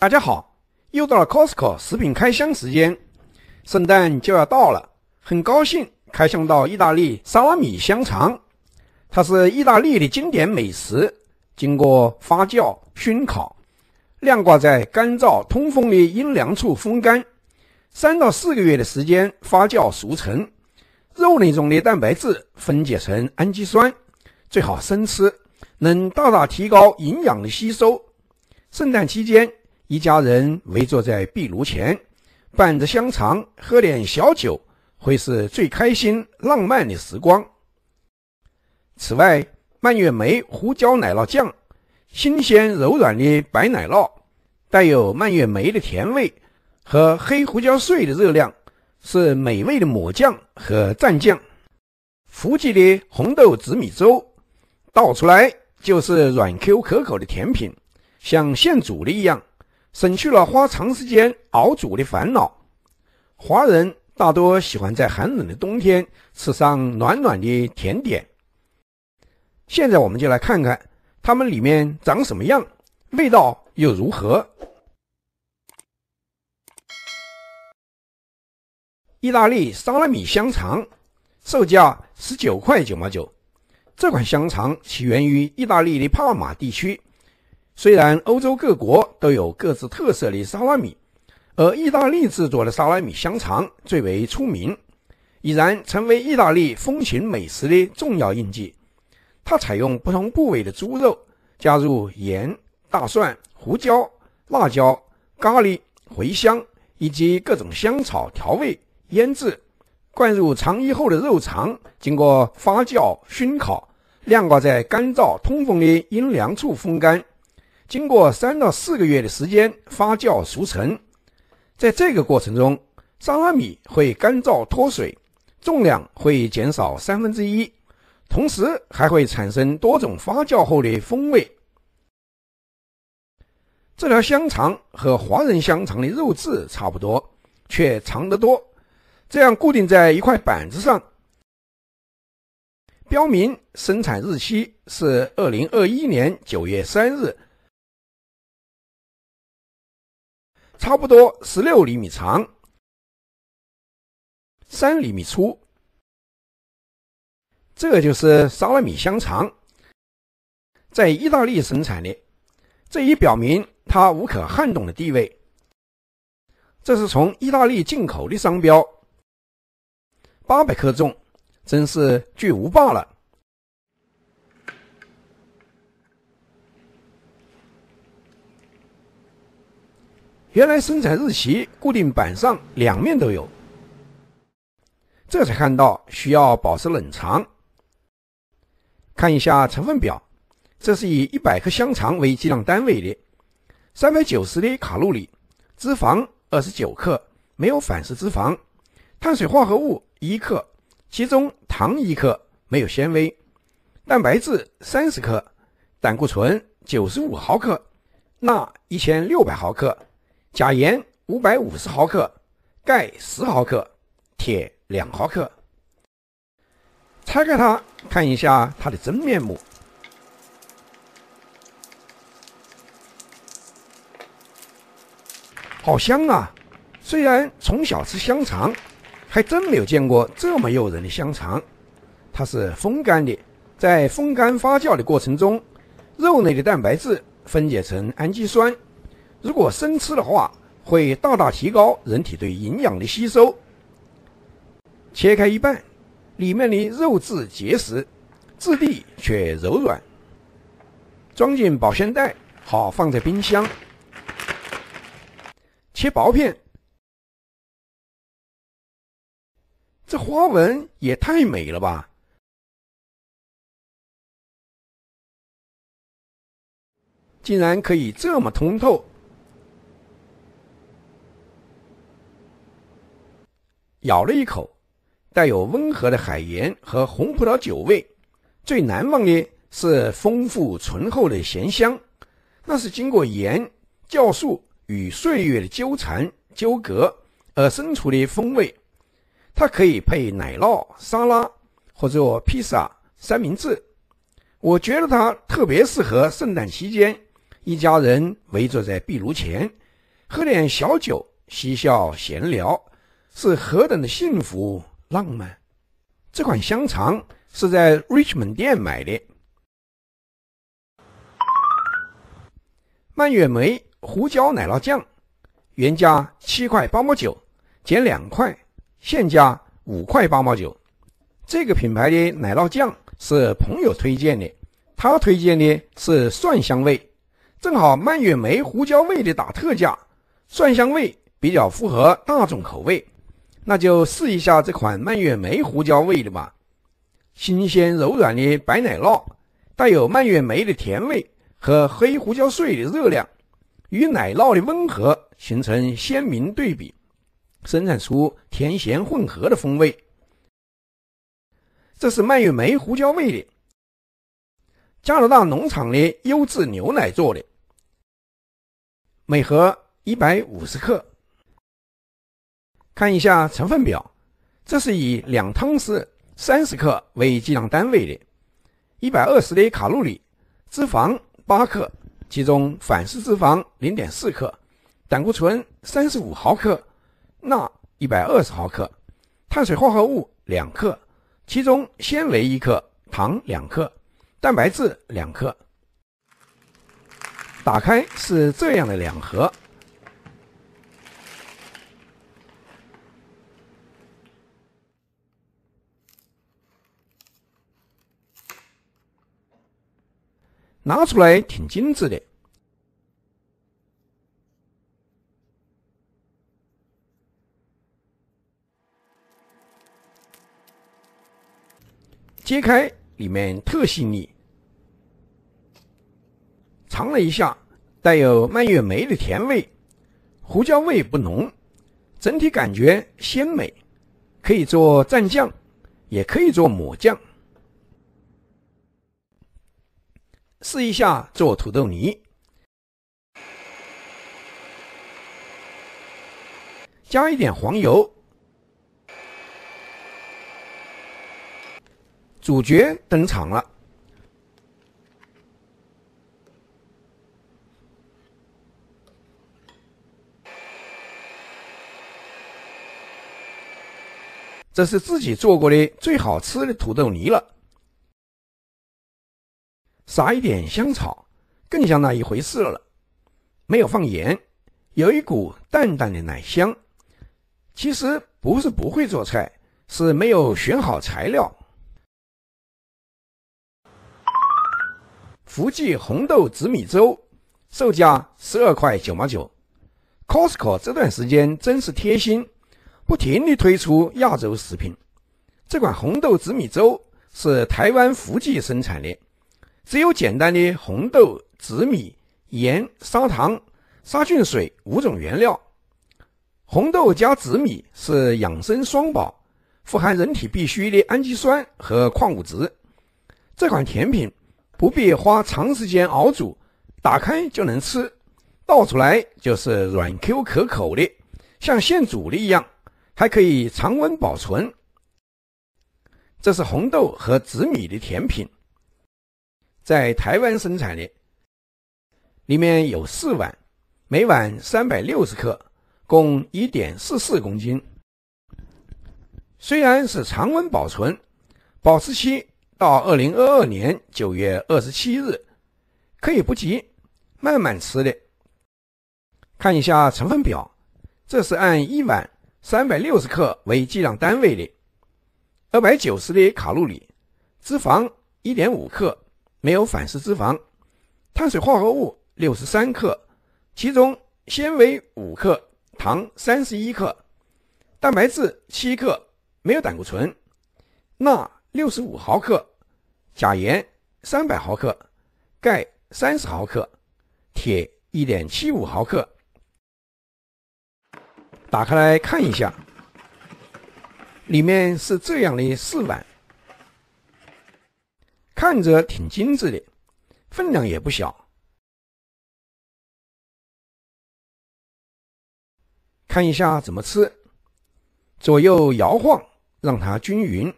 大家好，又到了 Costco 食品开箱时间，圣诞就要到了，很高兴开箱到意大利萨拉米香肠，它是意大利的经典美食，经过发酵、熏烤，晾挂在干燥通风的阴凉处风干，三到四个月的时间发酵熟成，肉类中的蛋白质分解成氨基酸，最好生吃，能大大提高营养的吸收。圣诞期间。一家人围坐在壁炉前，伴着香肠，喝点小酒，会是最开心浪漫的时光。此外，蔓越莓胡椒奶酪酱、新鲜柔软的白奶酪，带有蔓越莓的甜味和黑胡椒碎的热量，是美味的抹酱和蘸酱。福记的红豆紫米粥，倒出来就是软 Q 可口的甜品，像现煮的一样。省去了花长时间熬煮的烦恼，华人大多喜欢在寒冷的冬天吃上暖暖的甜点。现在我们就来看看它们里面长什么样，味道又如何。意大利萨拉米香肠，售价十九块九毛九。这款香肠起源于意大利的帕尔马地区。虽然欧洲各国都有各自特色的萨拉米，而意大利制作的萨拉米香肠最为出名，已然成为意大利风情美食的重要印记。它采用不同部位的猪肉，加入盐、大蒜、胡椒、辣椒、咖喱、茴香以及各种香草调味腌制，灌入肠衣后的肉肠，经过发酵、熏烤、晾挂在干燥通风的阴凉处风干。经过三到四个月的时间发酵熟成，在这个过程中，萨拉米会干燥脱水，重量会减少三分之一，同时还会产生多种发酵后的风味。这条香肠和华人香肠的肉质差不多，却长得多。这样固定在一块板子上，标明生产日期是二零二一年九月三日。差不多十六厘米长，三厘米粗，这就是沙拉米香肠，在意大利生产的，这也表明它无可撼动的地位。这是从意大利进口的商标，八百克重，真是巨无霸了。原来生产日期固定板上两面都有，这才看到需要保持冷藏。看一下成分表，这是以一百克香肠为计量单位的，三百九十的卡路里，脂肪二十九克，没有反式脂肪，碳水化合物一克，其中糖一克，没有纤维，蛋白质三十克，胆固醇九十五毫克，钠一千六百毫克。钾盐五百五十毫克，钙十毫克，铁两毫克。拆开它，看一下它的真面目。好香啊！虽然从小吃香肠，还真没有见过这么诱人的香肠。它是风干的，在风干发酵的过程中，肉类的蛋白质分解成氨基酸。如果生吃的话，会大大提高人体对营养的吸收。切开一半，里面的肉质结实，质地却柔软。装进保鲜袋，好放在冰箱。切薄片，这花纹也太美了吧！竟然可以这么通透！咬了一口，带有温和的海盐和红葡萄酒味。最难忘的是丰富醇厚的咸香，那是经过盐、酵素与岁月的纠缠纠葛而生出的风味。它可以配奶酪、沙拉或者披萨、三明治。我觉得它特别适合圣诞期间，一家人围坐在壁炉前，喝点小酒，嬉笑闲聊。是何等的幸福浪漫！这款香肠是在 Richmond 店买的。蔓越莓胡椒奶酪酱，原价七块八毛九，减两块，现价五块八毛九。这个品牌的奶酪酱是朋友推荐的，他推荐的是蒜香味，正好蔓越莓胡椒味的打特价，蒜香味比较符合大众口味。那就试一下这款蔓越莓胡椒味的吧。新鲜柔软的白奶酪，带有蔓越莓的甜味和黑胡椒碎的热量，与奶酪的温和形成鲜明对比，生产出甜咸混合的风味。这是蔓越莓胡椒味的，加拿大农场的优质牛奶做的，每盒一百五十克。看一下成分表，这是以两汤匙（三十克）为计量单位的，一百二十的卡路里，脂肪八克，其中反式脂肪零点四克，胆固醇三十五毫克，钠一百二十毫克，碳水化合物两克，其中纤维一克，糖两克，蛋白质两克。打开是这样的两盒。拿出来挺精致的，揭开里面特细腻，尝了一下，带有蔓越莓的甜味，胡椒味不浓，整体感觉鲜美，可以做蘸酱，也可以做抹酱。试一下做土豆泥，加一点黄油。主角登场了，这是自己做过的最好吃的土豆泥了。撒一点香草，更像那一回事了。没有放盐，有一股淡淡的奶香。其实不是不会做菜，是没有选好材料。福记红豆紫米粥，售价十二块九毛九。Costco 这段时间真是贴心，不停地推出亚洲食品。这款红豆紫米粥是台湾福记生产的。只有简单的红豆、紫米、盐、砂糖、杀菌水五种原料。红豆加紫米是养生双宝，富含人体必需的氨基酸和矿物质。这款甜品不必花长时间熬煮，打开就能吃，倒出来就是软 Q 可口的，像现煮的一样，还可以常温保存。这是红豆和紫米的甜品。在台湾生产的，里面有四碗，每碗三百六十克，共一点四四公斤。虽然是常温保存，保质期到二零二二年九月二十七日，可以不急，慢慢吃的。看一下成分表，这是按一碗三百六十克为计量单位的，二百九十的卡路里，脂肪一点五克。没有反式脂肪，碳水化合物六十三克，其中纤维五克，糖三十一克，蛋白质七克，没有胆固醇，钠六十五毫克，钾盐三百毫克，钙三十毫克，铁一点七五毫克。打开来看一下，里面是这样的四碗。看着挺精致的，分量也不小。看一下怎么吃，左右摇晃让它均匀，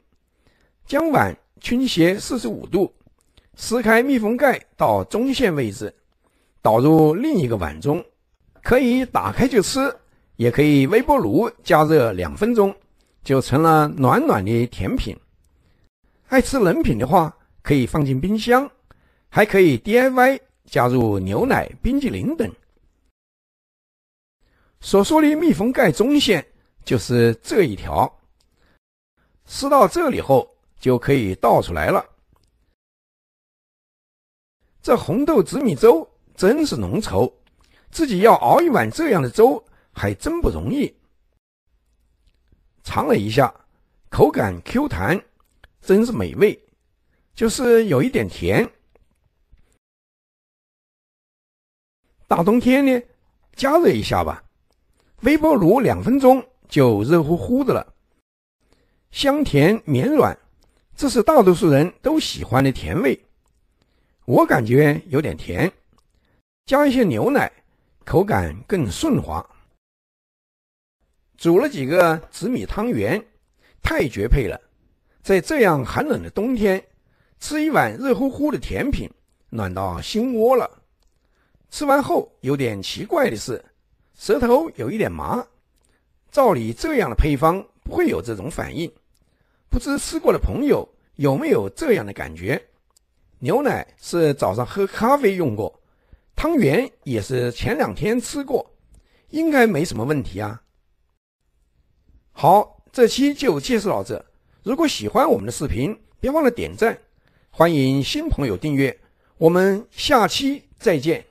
将碗倾斜四十五度，撕开密封盖到中线位置，倒入另一个碗中。可以打开就吃，也可以微波炉加热两分钟，就成了暖暖的甜品。爱吃冷品的话。可以放进冰箱，还可以 DIY 加入牛奶、冰淇淋等。所说的密封盖中线就是这一条，撕到这里后就可以倒出来了。这红豆紫米粥真是浓稠，自己要熬一碗这样的粥还真不容易。尝了一下，口感 Q 弹，真是美味。就是有一点甜，大冬天呢，加热一下吧，微波炉两分钟就热乎乎的了，香甜绵软，这是大多数人都喜欢的甜味。我感觉有点甜，加一些牛奶，口感更顺滑。煮了几个紫米汤圆，太绝配了，在这样寒冷的冬天。吃一碗热乎乎的甜品，暖到心窝了。吃完后有点奇怪的是，舌头有一点麻。照理这样的配方不会有这种反应，不知吃过的朋友有没有这样的感觉？牛奶是早上喝咖啡用过，汤圆也是前两天吃过，应该没什么问题啊。好，这期就介绍到这。如果喜欢我们的视频，别忘了点赞。欢迎新朋友订阅，我们下期再见。